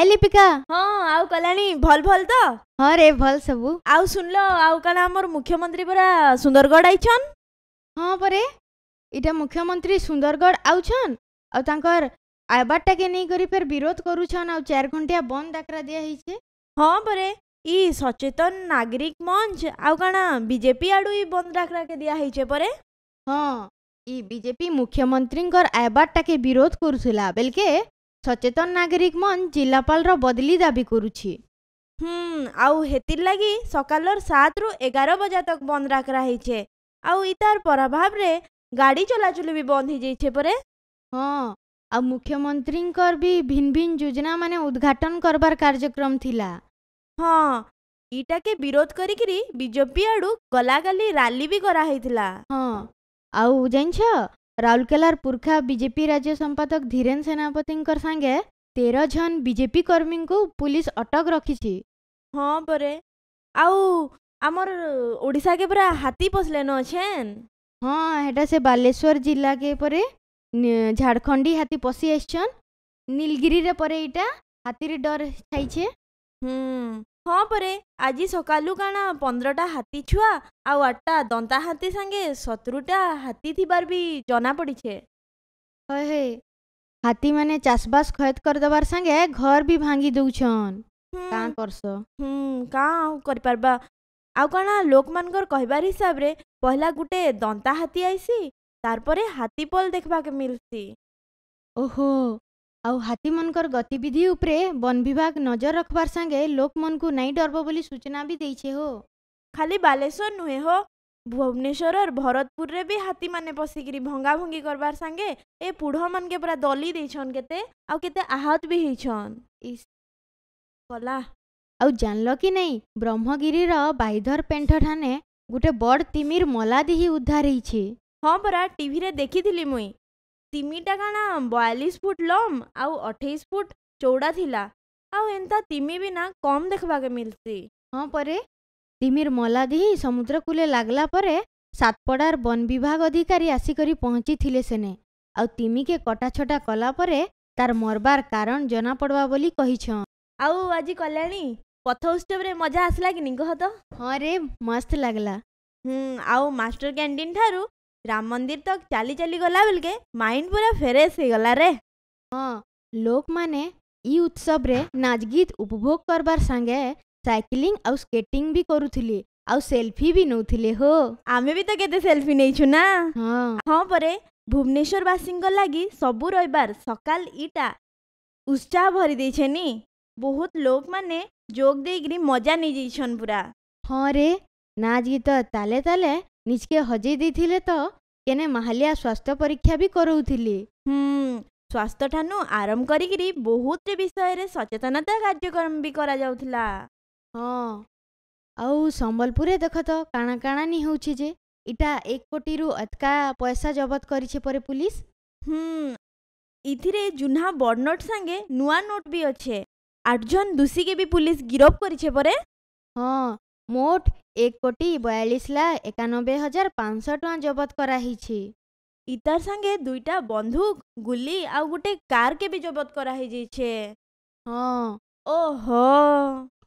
high Lipika ହଁ ଆଉ କଲ୍ୟାଣୀ ଭଲ ଭଲ ତ ହଁ ରେ ଭଲ ସବୁ ଆଉ ଶୁଣିଲ ଆଉ କାଣା ଆମର ମୁଖ୍ୟମନ୍ତ୍ରୀ ପରା ସୁନ୍ଦରଗଡ଼ ଆଇଛନ୍ ହଁ ପରେ ଇଟା ମୁଖ୍ୟମନ୍ତ୍ରୀ ସୁନ୍ଦରଗଡ଼ ଆଉଛନ୍ ଆଉ ତାଙ୍କର ଆଇବାରଟାକେ ନେଇକରି ଫେର୍ ବିରୋଧ କରୁଛନ୍ ଆଉ ଚାରି ଘଣ୍ଟିଆ ବନ୍ଦ ଡାକରା ଦିଆହେଇଛେ ହଁ ପରେ ଇ ସଚେତନ ନାଗରିକ ମଞ୍ଚ ଆଉ କାଣା ବିଜେପି ଆଡ଼ୁ ଇ ବନ୍ଦ ଡାକରାକେ ଦିଆହେଇଛେ ପରେ ହଁ ଇ ବିଜେପି ମୁଖ୍ୟମନ୍ତ୍ରୀଙ୍କର ଆଇବାରଟାକେ ବିରୋଧ କରୁଥିଲା ବେଲକେ ସଚେତନ ନାଗରିକ ମନ ଜିଲ୍ଲାପାଳର ବଦଲି ଦାବି କରୁଛି ହୁଁ ଆଉ ହେତିର୍ ଲାଗି ସକାଲର ସାତରୁ ଏଗାର ବଜା ତକ ବନ୍ଦ ରାଖରା ହେଇଛେ ଆଉ ଇତାର ପ୍ରଭାବରେ ଗାଡ଼ି ଚଲାଚୁଲି ବି ବନ୍ଦ ହେଇଯାଇଛେ ପରେ ହଁ ଆଉ ମୁଖ୍ୟମନ୍ତ୍ରୀଙ୍କର ବି ଭିନ୍ ଭିନ୍ ଯୋଜନା ମାନେ ଉଦ୍ଘାଟନ କରବାର କାର୍ଯ୍ୟକ୍ରମ ଥିଲା ହଁ ଇଟାକେ ବିରୋଧ କରିକିରି ବିଜେପି ଆଡ଼ୁ ଗଲାକାଲି ରାଲି ବି କରା ହେଇଥିଲା ହଁ ଆଉ ଜାଣିଛ ରାଉରକେଲାର ପୁର୍ଖା ବିଜେପି ରାଜ୍ୟ ସମ୍ପାଦକ ଧୀରେନ୍ ସେନାପତିଙ୍କ ସାଙ୍ଗେ ତେର ଜଣ ବିଜେପି କର୍ମୀଙ୍କୁ ପୁଲିସ୍ ଅଟକ ରଖିଛି ହଁ ପରେ ଆଉ ଆମର ଓଡ଼ିଶାକେ ପୁରା ହାତୀ ପଶିଲେନ ଅଛେନ୍ ହଁ ହେଟା ସେ ବାଲେଶ୍ୱର ଜିଲ୍ଲାକେ ପରେ ଝାଡ଼ଖଣ୍ଡି ହାତୀ ପଶି ଆସିଛନ୍ ନୀଲଗିରିରେ ପରେ ଏଇଟା ହାତୀରେ ଡର ଖାଇଛେ ହୁଁ ହଁ ପରେ ଆଜି ସକାଳୁ କାଣା ପନ୍ଦରଟା ହାତୀ ଛୁଆ ଆଉ ଆଠଟା ଦନ୍ତା ହାତୀ ସାଙ୍ଗେ ସତୁରୁଟା ହାତୀ ଥିବାର ବି ଜଣାପଡ଼ିଛେ ହଏ ହେ ହାତୀମାନେ ଚାଷବାସ ଖୟତ କରିଦେବାର ସାଙ୍ଗେ ଘର ବି ଭାଙ୍ଗି ଦଉଛନ୍ କାଁ କରସ ହୁଁ କାଁ ଆଉ କରିପାରବା ଆଉ କାଣା ଲୋକମାନଙ୍କର କହିବାର ହିସାବରେ ପହିଲା ଗୁଟେ ଦନ୍ତା ହାତୀ ଆଇସି ତାର ପରେ ହାତୀ ପଲ ଦେଖବାକେ ମିଲସି ଓହୋ ଆଉ ହାତୀମାନଙ୍କର ଗତିବିଧି ଉପରେ ବନ ବିଭାଗ ନଜର ରଖବାର ସାଙ୍ଗେ ଲୋକମାନଙ୍କୁ ନାଇଁ ଡରବ ବୋଲି ସୂଚନା ବି ଦେଇଛେ ହୋ ଖାଲି ବାଲେଶ୍ୱର ନୁହେଁ ହୋ ଭୁବନେଶ୍ୱରର ଭରତପୁରରେ ବି ହାତୀମାନେ ପଶିକିରି ଭଙ୍ଗି କରବାର ସାଙ୍ଗେ ଏ ପୁଢ଼ମାନକେ ପୁରା ଦଲି ଦେଇଛନ୍ କେତେ ଆଉ କେତେ ଆହତ ବି ହେଇଛନ୍ କଲା ଆଉ ଜାଣିଲ କି ନାଇଁ ବ୍ରହ୍ମଗିରିର ବାଇଧର ପେଣ୍ଠ ଠାନେ ଗୋଟେ ବଡ଼ ତିମିର ମଲାଦିହି ଉଦ୍ଧାର ହେଇଛି ହଁ ପରା ଟିଭିରେ ଦେଖିଥିଲି ମୁଇଁ ତିମିଟା କାଣା ବୟାଲିଶ ଫୁଟ୍ ଲମ୍ ଆଉ ଅଠେଇଶ ଫୁଟ୍ ଚଉଡ଼ା ଥିଲା ଆଉ ଏନ୍ତା ତିମି ବିନା କମ୍ ଦେଖ୍ବାକେ ମିଲ୍ସି ହଁ ପରେ ତିମିର୍ ମଲାଦିହି ସମୁଦ୍ରକୂଲେ ଲାଗ୍ଲା ପରେ ସାତପଡ଼ାର ବନ ବିଭାଗ ଅଧିକାରୀ ଆସିକରି ପହଞ୍ଚିଥିଲେ ସେନେ ଆଉ ତିମିକେ କଟାଛଟା କଲା ପରେ ତାର ମରବାର କାରଣ ଜଣାପଡ଼ବା ବୋଲି କହିଛନ୍ ଆଉ ଆଜି କଲ୍ୟାଣୀ ପଥ ଉତ୍ସବରେ ମଜା ଆସିଲା କି ନି କହ ତ ହଁ ରେ ମସ୍ତ ଲାଗ୍ଲା ହୁଁ ଆଉ ମାଷ୍ଟର କ୍ୟାଣ୍ଟିନ୍ ଠାରୁ রাম মন্দির তক চালি চালি গলা বেলকে মাইন্ড পুরা ফ্রেশ হয়ে রে হ্যাঁ লোক মানে ই উৎসবরে নাচ গীত উপভোগ করবার সাঙ্গে সাইকেলিং আউ স্কেটিং বি করুথিলি আউ সেলফি বি নউথিলে হো আমি বি তো কেতে সেলফি নেইছু না হ্যাঁ হ্যাঁ পরে ভুবনেশ্বরবাসীঙ্ক লাগি সবু রবিবার সকাল ইটা উৎসাহ ভরি দেইছেনি বহুত লোক মানে যোগ দেইকরি মজা নেই যাইছন পুরা হ্যাঁ রে ନାଚ ଗୀତ ତାଲେ ତାଲେ ନିଜକେ ହଜେଇ ଦେଇଥିଲେ ତ କେନେ ମାହାଲିଆ ସ୍ୱାସ୍ଥ୍ୟ ପରୀକ୍ଷା ବି କରଉଥିଲି ସ୍ୱାସ୍ଥ୍ୟଠାନୁ ଆରମ୍ଭ କରିକିରି ବହୁତ ବିଷୟରେ ସଚେତନତା କାର୍ଯ୍ୟକ୍ରମ ବି କରାଯାଉଥିଲା ହଁ ଆଉ ସମ୍ବଲପୁରରେ ଦେଖ ତ କାଣା କାଣା ନି ହେଉଛି ଯେ ଇଟା ଏକ କୋଟିରୁ ଅତକା ପଇସା ଜବତ କରିଛେ ପରେ ପୁଲିସ ହୁଁ ଇଥିରେ ଜୁହ୍ନା ବଡ଼ ନୋଟ୍ ସାଙ୍ଗେ ନୂଆ ନୋଟ୍ ବି ଅଛେ ଆଠ ଜଣ ଦୋଷୀକେ ବି ପୁଲିସ ଗିରଫ କରିଛେ ପରେ ହଁ মোট এক কোটি বয়াল্লিশ লাখ একানব্বই হাজার পাঁচশো টাকা জবত করা হয়েছে ইতার সঙ্গে দুইটা বন্ধুক গুলি আর গোটে কার কে বি জবত করা হয়ে যাইছে হ্যাঁ ওহো